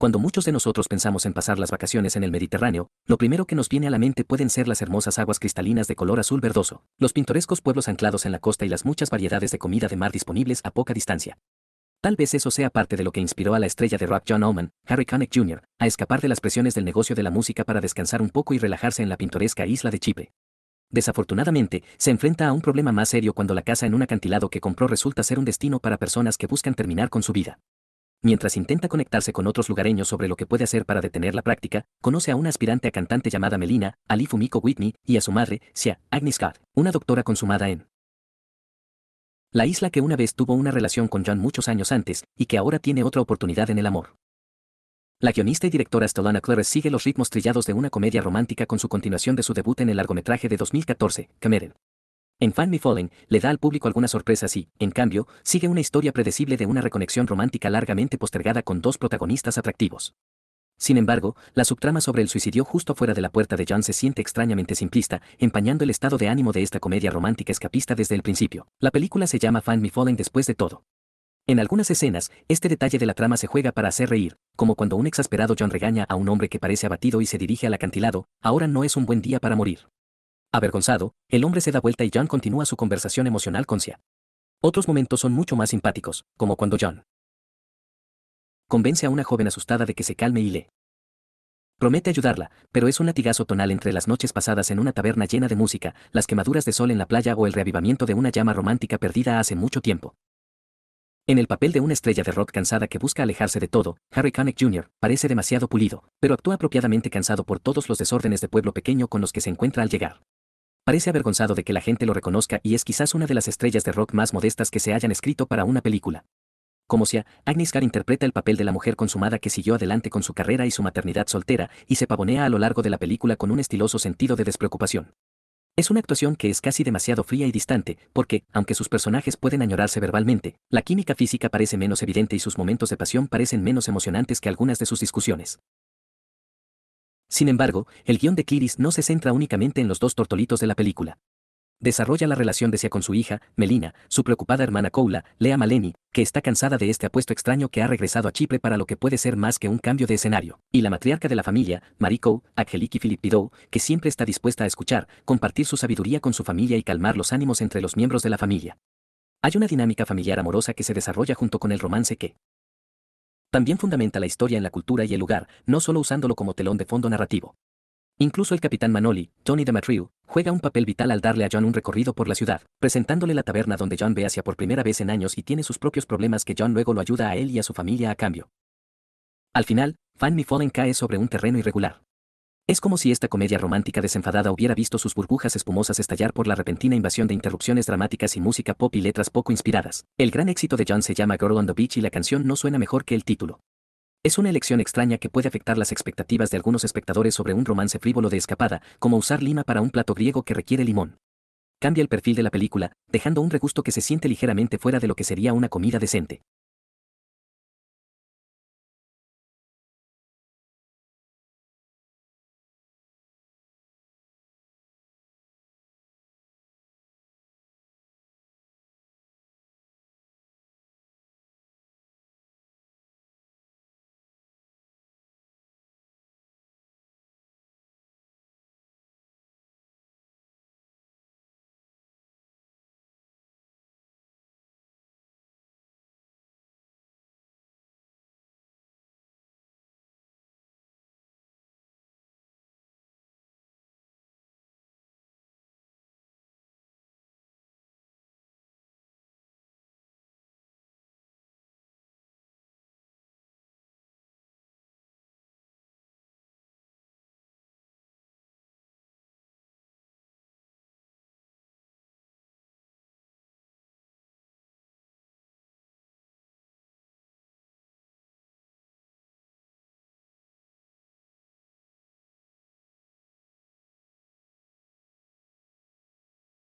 Cuando muchos de nosotros pensamos en pasar las vacaciones en el Mediterráneo, lo primero que nos viene a la mente pueden ser las hermosas aguas cristalinas de color azul verdoso, los pintorescos pueblos anclados en la costa y las muchas variedades de comida de mar disponibles a poca distancia. Tal vez eso sea parte de lo que inspiró a la estrella de rock John Oman, Harry Connick Jr., a escapar de las presiones del negocio de la música para descansar un poco y relajarse en la pintoresca isla de Chipre. Desafortunadamente, se enfrenta a un problema más serio cuando la casa en un acantilado que compró resulta ser un destino para personas que buscan terminar con su vida. Mientras intenta conectarse con otros lugareños sobre lo que puede hacer para detener la práctica, conoce a una aspirante a cantante llamada Melina, Ali Fumiko Whitney, y a su madre, Sia, Agnes Scott, una doctora consumada en la isla que una vez tuvo una relación con John muchos años antes, y que ahora tiene otra oportunidad en el amor. La guionista y directora Stolana Clare sigue los ritmos trillados de una comedia romántica con su continuación de su debut en el largometraje de 2014, Cameron. En Find Me Fallen, le da al público algunas sorpresas y, en cambio, sigue una historia predecible de una reconexión romántica largamente postergada con dos protagonistas atractivos. Sin embargo, la subtrama sobre el suicidio justo fuera de la puerta de John se siente extrañamente simplista, empañando el estado de ánimo de esta comedia romántica escapista desde el principio. La película se llama Find Me Fallen después de todo. En algunas escenas, este detalle de la trama se juega para hacer reír, como cuando un exasperado John regaña a un hombre que parece abatido y se dirige al acantilado, ahora no es un buen día para morir. Avergonzado, el hombre se da vuelta y John continúa su conversación emocional con Sia. Otros momentos son mucho más simpáticos, como cuando John convence a una joven asustada de que se calme y le promete ayudarla, pero es un latigazo tonal entre las noches pasadas en una taberna llena de música, las quemaduras de sol en la playa o el reavivamiento de una llama romántica perdida hace mucho tiempo. En el papel de una estrella de rock cansada que busca alejarse de todo, Harry Connick Jr. parece demasiado pulido, pero actúa apropiadamente cansado por todos los desórdenes de pueblo pequeño con los que se encuentra al llegar. Parece avergonzado de que la gente lo reconozca y es quizás una de las estrellas de rock más modestas que se hayan escrito para una película. Como sea, Agnes Gar interpreta el papel de la mujer consumada que siguió adelante con su carrera y su maternidad soltera, y se pavonea a lo largo de la película con un estiloso sentido de despreocupación. Es una actuación que es casi demasiado fría y distante, porque, aunque sus personajes pueden añorarse verbalmente, la química física parece menos evidente y sus momentos de pasión parecen menos emocionantes que algunas de sus discusiones. Sin embargo, el guión de Kiris no se centra únicamente en los dos tortolitos de la película. Desarrolla la relación de Sia con su hija, Melina, su preocupada hermana Koula, Lea Maleni, que está cansada de este apuesto extraño que ha regresado a Chipre para lo que puede ser más que un cambio de escenario, y la matriarca de la familia, Mariko, Angelique Filipidou, que siempre está dispuesta a escuchar, compartir su sabiduría con su familia y calmar los ánimos entre los miembros de la familia. Hay una dinámica familiar amorosa que se desarrolla junto con el romance que, también fundamenta la historia en la cultura y el lugar, no solo usándolo como telón de fondo narrativo. Incluso el capitán Manoli, Johnny Matriu, juega un papel vital al darle a John un recorrido por la ciudad, presentándole la taberna donde John ve hacia por primera vez en años y tiene sus propios problemas que John luego lo ayuda a él y a su familia a cambio. Al final, Me Fallen cae sobre un terreno irregular. Es como si esta comedia romántica desenfadada hubiera visto sus burbujas espumosas estallar por la repentina invasión de interrupciones dramáticas y música pop y letras poco inspiradas. El gran éxito de John se llama Girl on the Beach y la canción no suena mejor que el título. Es una elección extraña que puede afectar las expectativas de algunos espectadores sobre un romance frívolo de escapada, como usar lima para un plato griego que requiere limón. Cambia el perfil de la película, dejando un regusto que se siente ligeramente fuera de lo que sería una comida decente.